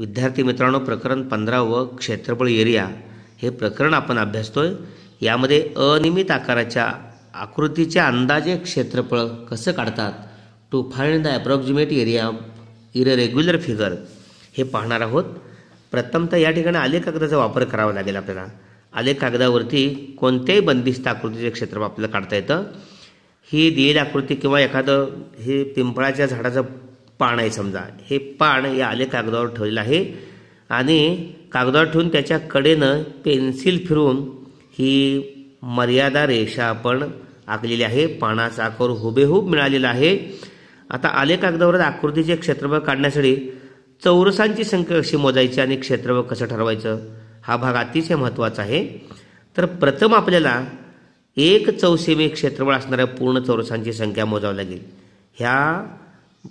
विद्यार्थी मित्रांनो प्रकरण पंधरा व क्षेत्रफळ एरिया हे प्रकरण आपण अभ्यासतोय यामध्ये अनियमित आकाराच्या आकृतीचे अंदाजे क्षेत्रफळ कसं काढतात to find the approximate area regular figure हे पाहणार आहोत प्रथम तर या ठिकाणी आलेख कागदाचा वापर करावा लागेल आपल्याला आले कागदावरती कोणत्याही बंदिस्त आकृतीचे क्षेत्रफळ आपल्याला काढता येतं ही दिलेली आकृती किंवा एखादं हे पिंपळाच्या झाडाचं पान आहे समजा हे पान या आले कागदावर ठेवलेलं आहे आणि कागदावर ठेवून त्याच्या कडेनं पेन्सिल फिरून ही मर्यादा रेषा आपण आखलेली आहे पानाचा आकार हुबेहूब मिळालेला आहे आता आले कागदावर आकृतीचे क्षेत्रफळ काढण्यासाठी चौरसांची संख्या कशी मोजायची आणि क्षेत्रफळ कसं ठरवायचं हा भाग अतिशय महत्त्वाचा आहे तर प्रथम आपल्याला एक चौसेमी क्षेत्रफळ असणाऱ्या पूर्ण चौरसांची संख्या मोजावी लागेल ह्या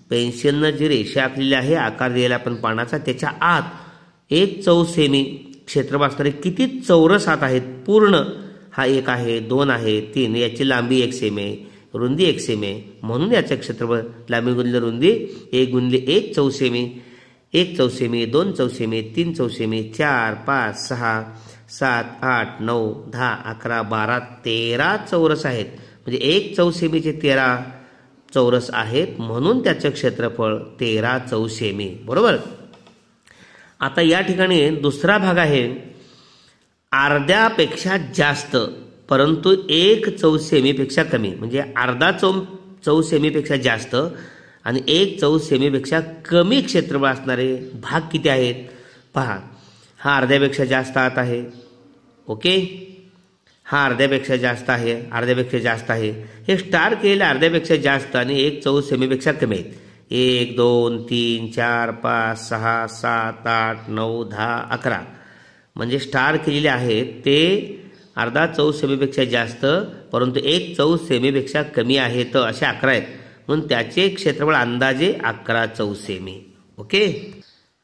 पेन्सिलनं जी रेषा आखलेली आहे आकार दिलेला आपण पानाचा त्याच्या आत एक चौसेमी सेमी किती चौरस आत आहेत पूर्ण हा एक आहे दोन आहे तीन याची लांबी एक सेम आहे रुंदी एक सेम आहे म्हणून याचं क्षेत्रफळ लांबी गुणले रुंदी एक गुणले एक चौसेमी एक चौसेमी दोन चौसेमी तीन चौसेमी चार पाच सहा सात आठ नऊ दहा अकरा बारा तेरा चौरस आहेत म्हणजे एक चौसेमीचे तेरा चौरस आहेत म्हणून त्याचं क्षेत्रफळ तेरा चौसेमी बरोबर आता या ठिकाणी दुसरा भाग आहे अर्ध्यापेक्षा जास्त परंतु एक चौसेमीपेक्षा कमी म्हणजे अर्धा चौ चौ सेमीपेक्षा जास्त आणि एक चौ सेमीपेक्षा कमी क्षेत्रफळ असणारे भाग किती आहेत पहा हा अर्ध्यापेक्षा जास्त आत आहे ओके हा अर्ध्यापेक्षा जास्त आहे अर्ध्यापेक्षा जास्त आहे हे स्टार केलेले अर्ध्यापेक्षा जास्त आणि एक चौथ सेमीपेक्षा कमी आहेत एक दोन तीन चार पाच सहा सात आठ नऊ दहा अकरा म्हणजे स्टार केलेले आहेत ते अर्धा चौथ सेमीपेक्षा जास्त परंतु एक चौथ सेमीपेक्षा कमी आहे तर असे अकरा आहेत म्हणून त्याचे क्षेत्रफळ अंदाजे अकरा चौसेमी ओके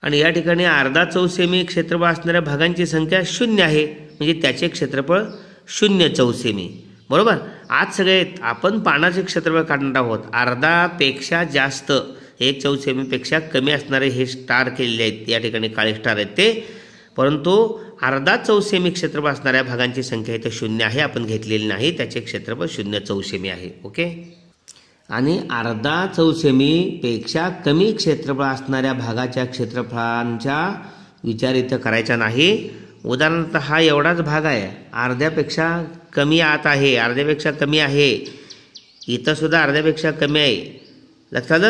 आणि या ठिकाणी अर्धा चौसेमी क्षेत्रफळ असणाऱ्या भागांची संख्या शून्य आहे म्हणजे त्याचे क्षेत्रफळ शून्य चौसेमी बरोबर आज सगळे आपण पाण्याचे क्षेत्रफळ काढणार आहोत अर्धापेक्षा जास्त एक चौसेमीपेक्षा कमी असणारे हे स्टार केलेले आहेत या ठिकाणी काळे स्टार आहेत ते परंतु अर्धा चौसेमी क्षेत्रफळ असणाऱ्या भागांची संख्या इथं शून्य आहे आपण घेतलेली नाही त्याचे क्षेत्रफळ शून्य चौसेमी आहे ओके आणि अर्धा चौसेमीपेक्षा कमी क्षेत्रफळ असणाऱ्या भागाच्या क्षेत्रफळांच्या विचार इथं करायचा नाही उदाहरणार्थ हा एवढाच भाग आहे अर्ध्यापेक्षा कमी आत आहे अर्ध्यापेक्षा कमी आहे इथंसुद्धा अर्ध्यापेक्षा कमी आहे लक्षात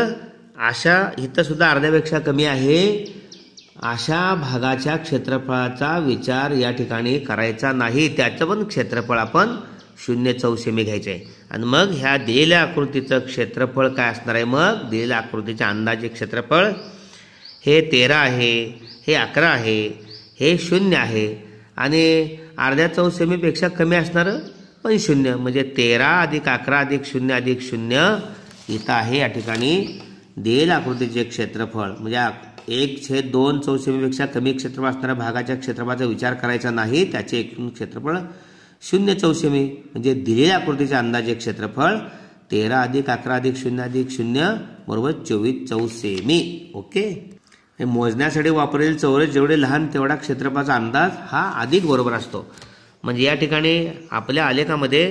अशा इथंसुद्धा अर्ध्यापेक्षा कमी आहे अशा भागाच्या क्षेत्रफळाचा विचार या ठिकाणी करायचा नाही त्याचं पण क्षेत्रफळ आपण शून्य मी घ्यायचं आहे आणि मग ह्या दिलेल्या आकृतीचं क्षेत्रफळ काय असणार आहे मग दिलेल्या आकृतीच्या अंदाजे क्षेत्रफळ हे तेरा आहे हे अकरा आहे हे शून्य आहे आणि अर्ध्या चौसेमीपेक्षा कमी असणारं पण शून्य म्हणजे तेरा अधिक अकरा अधिक शून्य अधिक शून्य इथं आहे या ठिकाणी देल आकृतीचे क्षेत्रफळ म्हणजे एक छेद दोन चौसेमीपेक्षा कमी क्षेत्रफळ असणाऱ्या भागाच्या क्षेत्रफळाचा विचार करायचा नाही त्याचे एकूण क्षेत्रफळ शून्य चौसेमी म्हणजे दिलेल्या आकृतीचे अंदाजे क्षेत्रफळ तेरा अधिक अकरा अधिक शून्य अधिक शून्य बरोबर चोवीस चौसेमी ओके हे मोजण्यासाठी वापरेल चौरस जेवढे लहान तेवढा क्षेत्रफळाचा अंदाज हा अधिक बरोबर असतो म्हणजे या ठिकाणी आपल्या आलेखामध्ये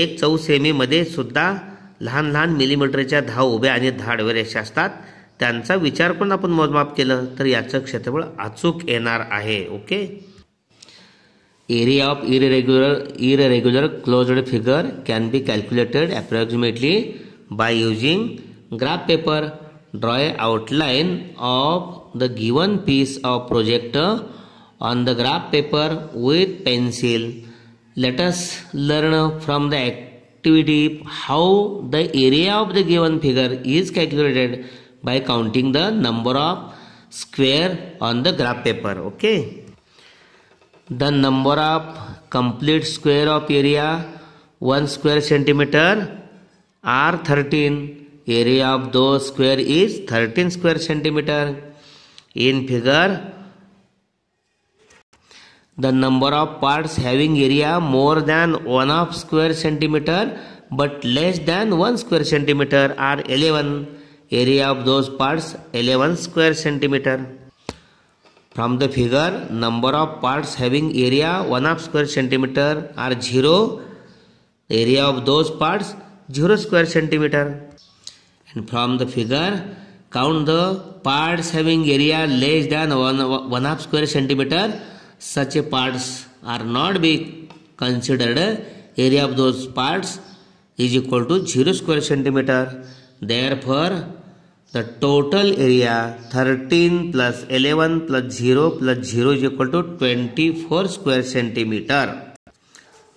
एक चौ सेमीमध्ये सुद्धा लहान लहान मिलीमीटरच्या धाव उभ्या आणि धाड वगैरे असे असतात त्यांचा विचार पण आपण मोजमाप केलं तर याचं क्षेत्रफळ अचूक येणार आहे okay area of irregular irregular closed figure can be calculated approximately by using graph paper draw a outline of the given piece of projector on the graph paper with pencil. Let us learn from the activity how the area of the given figure is calculated by counting the number of square on the graph paper. Okay. The number of complete square of area 1 square centimeter are 13 area of those square is 13 square centimeter. In figure, the number of parts having area more than 1 of square centimeter but less than 1 square centimeter are 11. Area of those parts 11 square centimeter. From the figure, number of parts having area 1 of square centimeter are 0. Area of those parts 0 square centimeter. And from the figure, count the parts having area less than one, one half square centimeter. Such parts are not be considered. Area of those parts is equal to zero square centimeter. Therefore, the total area 13 plus 11 plus 0 plus 0 is equal to 24 square centimeter.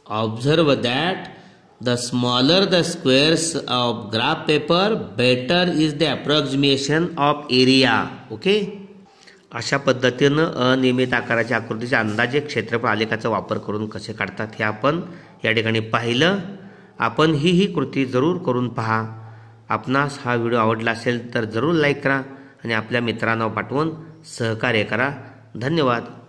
Observe that the smaller the squares of graph paper better is the approximation of area okay अशा पद्धतीनं अनियमित आकाराच्या आकृतीचे अंदाजे क्षेत्रफळ आलेखाचा वापर करून कसे काढतात हे आपण या ठिकाणी पाहिलं आपण ही ही कृती जरूर करून पहा आपणास हा व्हिडिओ आवडला असेल तर जरूर लाईक करा आणि आपल्या मित्रांना पाठवून सहकार्य करा धन्यवाद